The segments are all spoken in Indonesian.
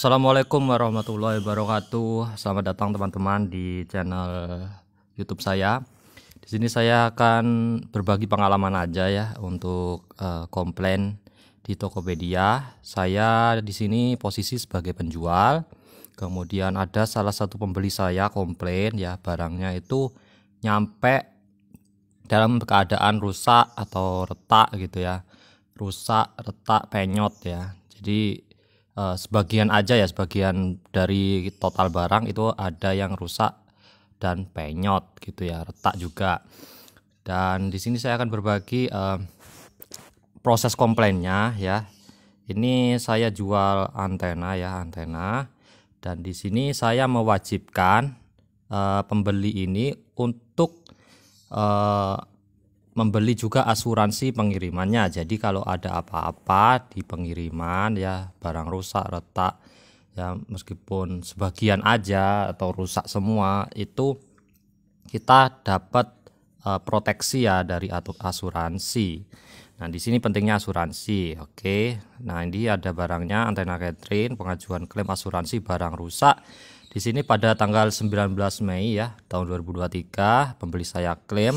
Assalamualaikum warahmatullahi wabarakatuh. Selamat datang teman-teman di channel YouTube saya. Di sini saya akan berbagi pengalaman aja ya untuk eh, komplain di Tokopedia. Saya di sini posisi sebagai penjual. Kemudian ada salah satu pembeli saya komplain ya barangnya itu nyampe dalam keadaan rusak atau retak gitu ya. Rusak, retak, penyot ya. Jadi Eh, sebagian aja ya sebagian dari total barang itu ada yang rusak dan penyot gitu ya retak juga dan di sini saya akan berbagi uh, proses komplainnya ya ini saya jual antena ya antena dan di sini saya mewajibkan uh, pembeli ini untuk uh, membeli juga asuransi pengirimannya. Jadi kalau ada apa-apa di pengiriman ya barang rusak, retak ya meskipun sebagian aja atau rusak semua itu kita dapat uh, proteksi ya dari asuransi. Nah, di sini pentingnya asuransi. Oke. Nah, ini ada barangnya antena Catherine pengajuan klaim asuransi barang rusak. Di sini pada tanggal 19 Mei ya tahun 2023 pembeli saya klaim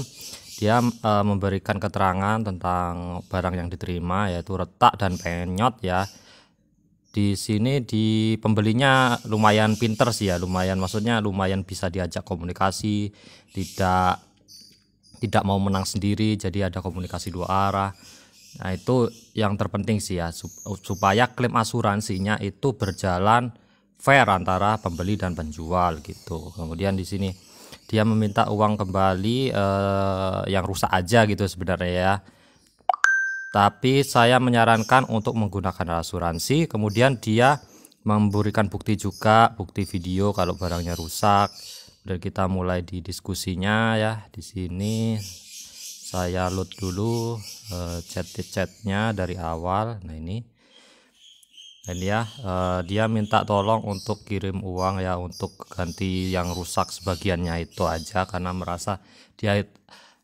dia e, memberikan keterangan tentang barang yang diterima yaitu retak dan penyot ya di sini di pembelinya lumayan pinter sih ya lumayan maksudnya lumayan bisa diajak komunikasi tidak tidak mau menang sendiri jadi ada komunikasi dua arah nah itu yang terpenting sih ya supaya klaim asuransinya itu berjalan fair antara pembeli dan penjual gitu kemudian di sini dia meminta uang kembali eh, yang rusak aja gitu sebenarnya ya. Tapi saya menyarankan untuk menggunakan asuransi. Kemudian dia memberikan bukti juga, bukti video kalau barangnya rusak. Dan kita mulai di diskusinya ya di sini. Saya load dulu eh, chat-chatnya dari awal. Nah ini dan ya uh, dia minta tolong untuk kirim uang ya untuk ganti yang rusak sebagiannya itu aja karena merasa dia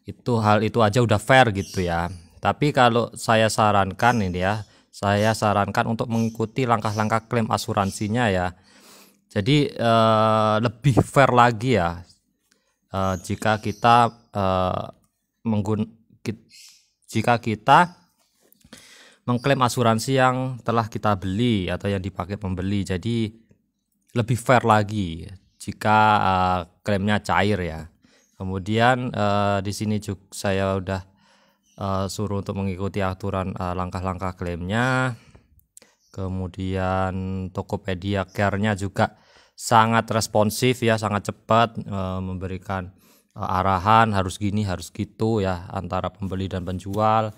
itu hal itu aja udah fair gitu ya tapi kalau saya sarankan ini ya saya sarankan untuk mengikuti langkah-langkah klaim asuransinya ya jadi uh, lebih fair lagi ya uh, jika kita uh, menggun jika kita mengklaim asuransi yang telah kita beli atau yang dipakai pembeli. Jadi lebih fair lagi jika uh, klaimnya cair ya. Kemudian uh, di sini juga saya udah uh, suruh untuk mengikuti aturan uh, langkah-langkah klaimnya. Kemudian Tokopedia Care-nya juga sangat responsif ya, sangat cepat uh, memberikan uh, arahan harus gini, harus gitu ya antara pembeli dan penjual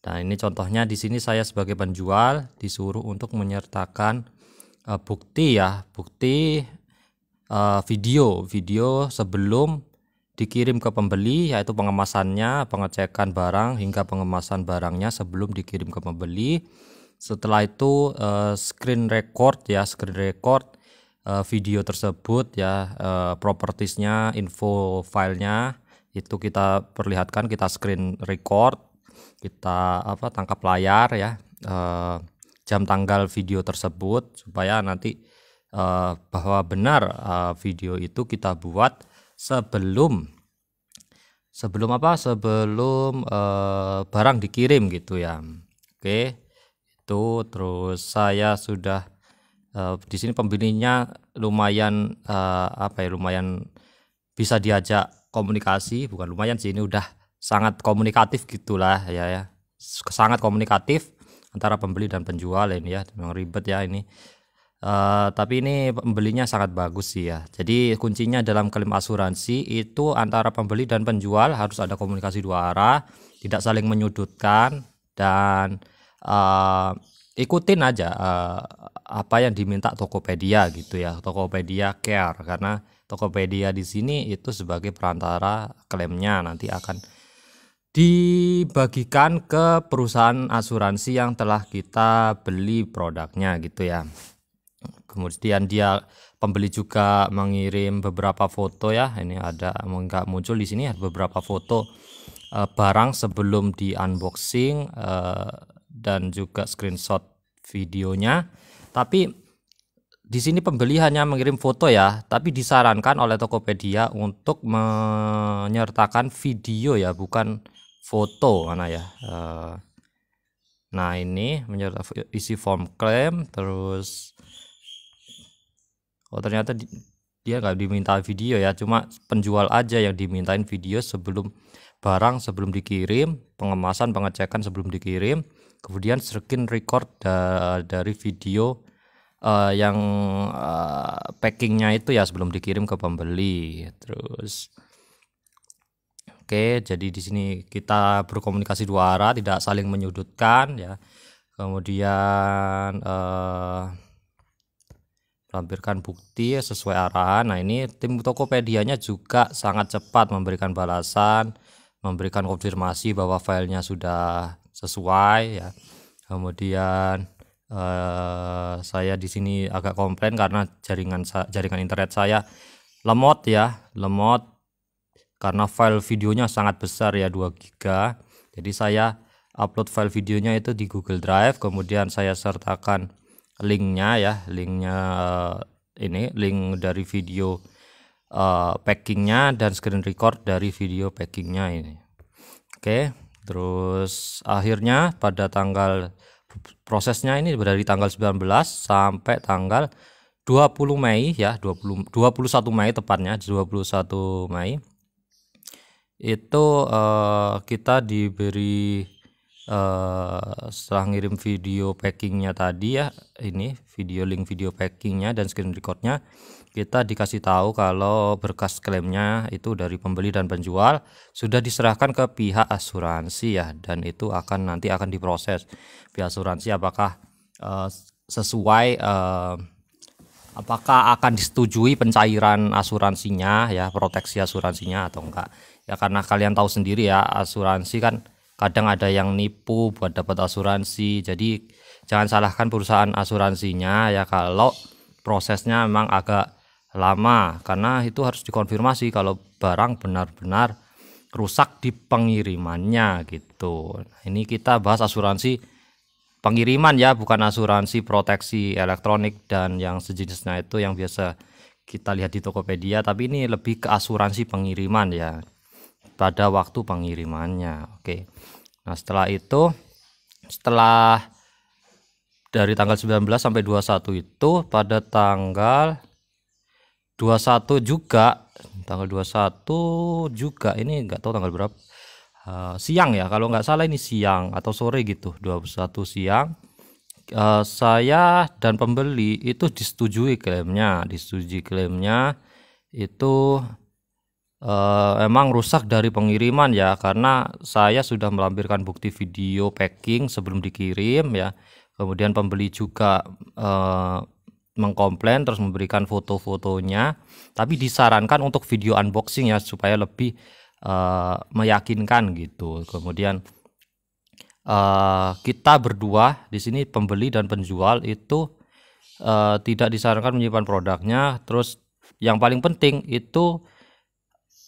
Nah, ini contohnya di sini saya sebagai penjual disuruh untuk menyertakan uh, bukti ya, bukti uh, video, video sebelum dikirim ke pembeli yaitu pengemasannya, pengecekan barang hingga pengemasan barangnya sebelum dikirim ke pembeli. Setelah itu uh, screen record ya, screen record video tersebut ya, propertiesnya, info filenya itu kita perlihatkan, kita screen record kita apa tangkap layar ya uh, jam tanggal video tersebut supaya nanti uh, bahwa benar uh, video itu kita buat sebelum sebelum apa sebelum uh, barang dikirim gitu ya oke itu terus saya sudah uh, di sini pembelinya lumayan uh, apa ya lumayan bisa diajak komunikasi bukan lumayan sih ini udah sangat komunikatif gitulah ya ya sangat komunikatif antara pembeli dan penjual ini ya memang ribet ya ini uh, tapi ini pembelinya sangat bagus sih ya jadi kuncinya dalam klaim asuransi itu antara pembeli dan penjual harus ada komunikasi dua arah tidak saling menyudutkan dan uh, ikutin aja uh, apa yang diminta Tokopedia gitu ya Tokopedia Care karena Tokopedia di sini itu sebagai perantara klaimnya nanti akan dibagikan ke perusahaan asuransi yang telah kita beli produknya gitu ya. Kemudian dia pembeli juga mengirim beberapa foto ya. Ini ada nggak muncul di sini ada beberapa foto uh, barang sebelum di unboxing uh, dan juga screenshot videonya. Tapi di sini pembeli hanya mengirim foto ya, tapi disarankan oleh Tokopedia untuk menyertakan video ya, bukan foto mana ya eh, nah ini menyerta isi form klaim terus oh ternyata dia nggak diminta video ya cuma penjual aja yang dimintain video sebelum barang sebelum dikirim pengemasan pengecekan sebelum dikirim kemudian screen record da dari video uh, yang uh, packingnya itu ya sebelum dikirim ke pembeli terus Oke, jadi di sini kita berkomunikasi dua arah, tidak saling menyudutkan ya. Kemudian eh, lampirkan bukti sesuai arahan. Nah, ini tim Tokopedia-nya juga sangat cepat memberikan balasan, memberikan konfirmasi bahwa filenya sudah sesuai ya. Kemudian eh, saya di sini agak komplain karena jaringan jaringan internet saya lemot ya, lemot karena file videonya sangat besar ya 2 giga jadi saya upload file videonya itu di Google Drive kemudian saya sertakan linknya ya linknya eh, ini link dari video uh, packingnya dan screen record dari video packingnya ini oke terus akhirnya pada tanggal prosesnya ini dari tanggal 19 sampai tanggal 20 Mei ya 20 21 Mei tepatnya 21 Mei itu uh, kita diberi uh, setelah ngirim video packingnya tadi ya ini video link video packingnya dan screen recordnya kita dikasih tahu kalau berkas klaimnya itu dari pembeli dan penjual sudah diserahkan ke pihak asuransi ya dan itu akan nanti akan diproses pihak asuransi apakah uh, sesuai uh, apakah akan disetujui pencairan asuransinya ya proteksi asuransinya atau enggak ya karena kalian tahu sendiri ya asuransi kan kadang ada yang nipu buat dapat asuransi jadi jangan salahkan perusahaan asuransinya ya kalau prosesnya memang agak lama karena itu harus dikonfirmasi kalau barang benar-benar rusak di pengirimannya gitu nah, ini kita bahas asuransi pengiriman ya bukan asuransi proteksi elektronik dan yang sejenisnya itu yang biasa kita lihat di Tokopedia tapi ini lebih ke asuransi pengiriman ya pada waktu pengirimannya. Oke. Nah, setelah itu setelah dari tanggal 19 sampai 21 itu pada tanggal 21 juga tanggal 21 juga ini enggak tahu tanggal berapa uh, siang ya kalau nggak salah ini siang atau sore gitu 21 siang uh, saya dan pembeli itu disetujui klaimnya disetujui klaimnya itu Uh, emang rusak dari pengiriman ya karena saya sudah melampirkan bukti video packing sebelum dikirim ya kemudian pembeli juga uh, mengkomplain terus memberikan foto-fotonya tapi disarankan untuk video unboxing ya supaya lebih uh, meyakinkan gitu kemudian uh, kita berdua di sini pembeli dan penjual itu uh, tidak disarankan menyimpan produknya terus yang paling penting itu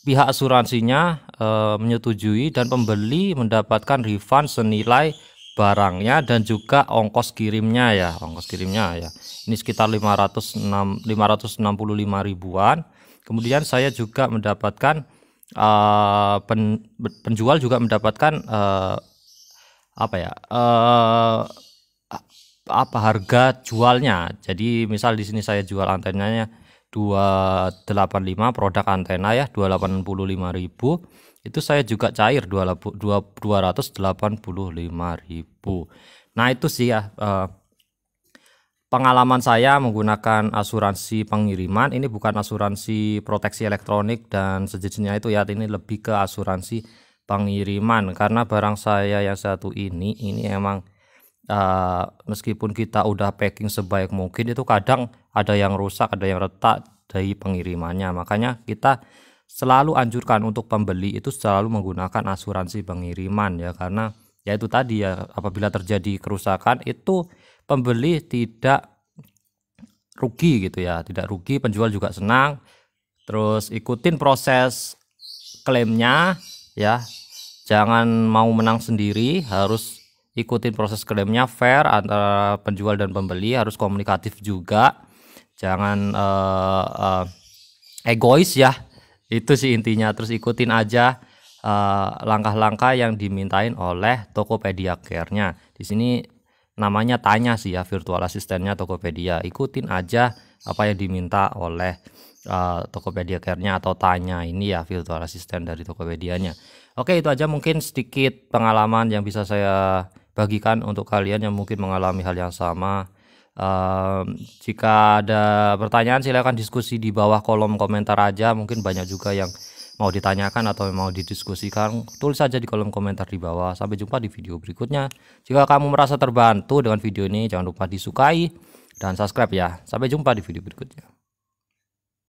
pihak asuransinya e, menyetujui dan pembeli mendapatkan refund senilai barangnya dan juga ongkos kirimnya ya ongkos kirimnya ya ini sekitar 506 565 ribuan kemudian saya juga mendapatkan e, pen, penjual juga mendapatkan e, apa ya e, apa harga jualnya jadi misal di sini saya jual antenanya 285 produk antena ya 285.000 itu saya juga cair 285.000 nah itu sih ya uh, pengalaman saya menggunakan asuransi pengiriman ini bukan asuransi proteksi elektronik dan sejenisnya itu ya ini lebih ke asuransi pengiriman karena barang saya yang satu ini ini emang uh, meskipun kita udah packing sebaik mungkin itu kadang ada yang rusak ada yang retak dari pengirimannya makanya kita selalu anjurkan untuk pembeli itu selalu menggunakan asuransi pengiriman ya karena ya itu tadi ya apabila terjadi kerusakan itu pembeli tidak rugi gitu ya tidak rugi penjual juga senang terus ikutin proses klaimnya ya jangan mau menang sendiri harus ikutin proses klaimnya fair antara penjual dan pembeli harus komunikatif juga jangan uh, uh, egois ya itu sih intinya terus ikutin aja eh, langkah-langkah uh, yang dimintain oleh Tokopedia Care-nya di sini namanya tanya sih ya virtual asistennya Tokopedia ikutin aja apa yang diminta oleh uh, Tokopedia Care-nya atau tanya ini ya virtual asisten dari Tokopedia-nya. Oke, itu aja mungkin sedikit pengalaman yang bisa saya bagikan untuk kalian yang mungkin mengalami hal yang sama. Um, jika ada pertanyaan silahkan diskusi di bawah kolom komentar aja mungkin banyak juga yang mau ditanyakan atau mau didiskusikan tulis saja di kolom komentar di bawah sampai jumpa di video berikutnya jika kamu merasa terbantu dengan video ini jangan lupa disukai dan subscribe ya sampai jumpa di video berikutnya